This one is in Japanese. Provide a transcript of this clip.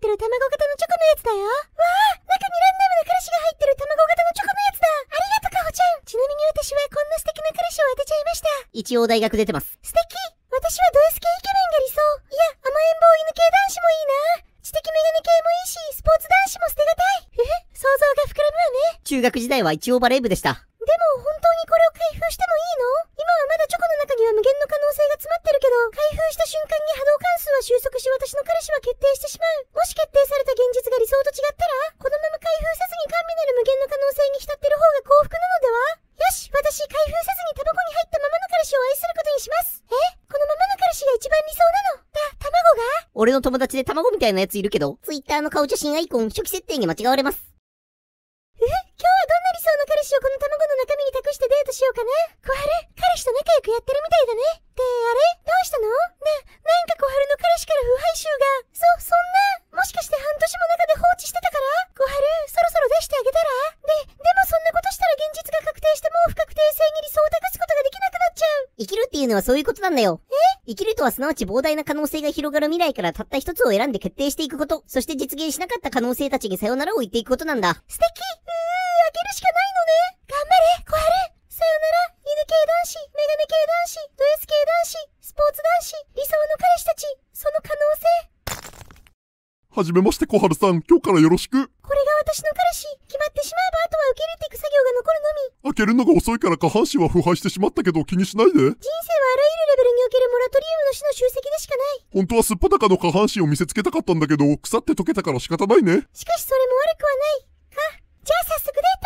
ってる卵型のチョコのやつだよ。わあ中にランダムな彼氏が入ってる卵型のチョコのやつだありがとかほちゃんちなみに私はこんな素敵な彼氏を当てちゃいました。一応大学出てます。素敵私はドス系イケメンが理想いや、甘えん坊犬系男子もいいな知的メガネ系もいいし、スポーツ男子も捨てがたい。え想像が膨らむわね。中学時代は一応バレー部でした。した瞬間に波動関数は収束し私の彼氏は決定してしまう。もし決定された現実が理想と違ったら、このまま開封せずに甘味なる無限の可能性に浸ってる方が幸福なのではよし私開封せずにタバコに入ったままの彼氏を愛することにしますえこのままの彼氏が一番理想なのだ、卵が俺の友達で卵みたいなやついるけど、Twitter の顔写真アイコン初期設定に間違われます。え今日はどんな理想の彼氏をこの卵の中身に託してデートしようかな小春ていうのはそういうことなんだよ。え生きるとはすなわち膨大な可能性が広がる未来からたった一つを選んで決定していくこと、そして実現しなかった可能性たちにさよならを言っていくことなんだ。素敵うー、開けるしかないのね。頑張れ、小春さよなら、犬系男子、メガネ系男子、ド S 系男子、スポーツ男子、はじめまして、小春さん。今日からよろしく。これが私の彼氏。決まってしまえば、あとは受け入れていく作業が残るのみ。開けるのが遅いから下半身は腐敗してしまったけど気にしないで。人生はあらゆるレベルにおけるモラトリウムの死の集積でしかない。本当はすっぱだかの下半身を見せつけたかったんだけど、腐って溶けたから仕方ないね。しかしそれも悪くはない。あ、じゃあ早速デー